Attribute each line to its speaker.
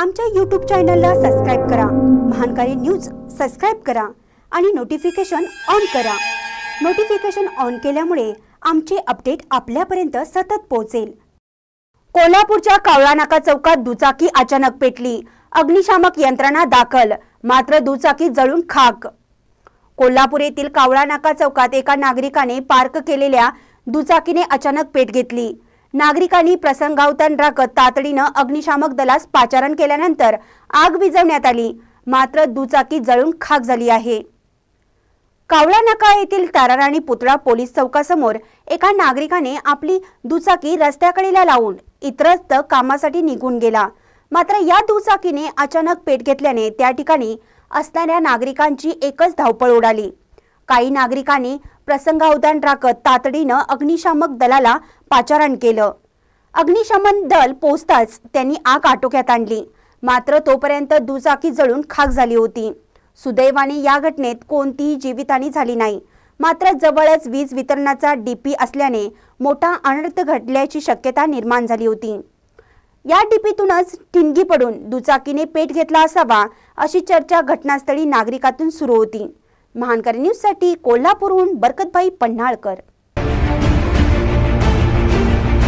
Speaker 1: आमच्या यूट्यूब चॅनलला सबस्क्राईब करा महानकारी न्यूज सबस्क्राईब करा आणि नोटिफिकेशन ऑन करा नोटिफिकेशन ऑन केल्यामुळे आमचे अपडेट आपल्यापर्यंत सतत पोहोचेल कोल्हापूरच्या कावळानाका चौकात दुचाकी अचानक पेटली अग्निशामक यंत्रणा दाखल मात्र दुचाकी जळून खाक
Speaker 2: कोल्हापूर येथील
Speaker 1: कावळानाका चौकात एका नागरिकाने पार्क केलेल्या दुचाकीने अचानक पेट घेतली नागरिकांनी प्रसंगावतन राखत तातडीनं अग्निशामक दलास पाचारण केल्यानंतर आग विझवण्यात आली मात्र दुचाकी जळून खाक झाली आहे कावळा नका येथील ताराराणी पुतळा पोलीस चौकासमोर एका नागरिकाने आपली दुचाकी रस्त्याकडेला लावून इतरत्र कामासाठी निघून गेला मात्र या दुचाकीने अचानक पेट घेतल्याने त्या ठिकाणी असणाऱ्या नागरिकांची एकच धावपळ उडाली काही नागरिकांनी प्रसंगावधान राखत तातडीनं अग्निशामक दलाला पाचारण केलं अग्निशमन दल पोचताच त्यांनी आग आटोक्यात आणली मात्र तोपर्यंत दुचाकी जळून खाक झाली होती सुदैवाने या घटनेत कोणतीही जीवितहानी झाली नाही मात्र जवळच वीज वितरणाचा डीपी असल्याने मोठा अनर्थ घडल्याची शक्यता निर्माण झाली होती या डीपीतूनच ठिणगी पडून दुचाकीने पेट घेतला असावा अशी चर्चा घटनास्थळी नागरिकातून सुरू होती महानकारी न्यूजसाठी कोल्हापूरहून बरकतभाई पन्हाळकर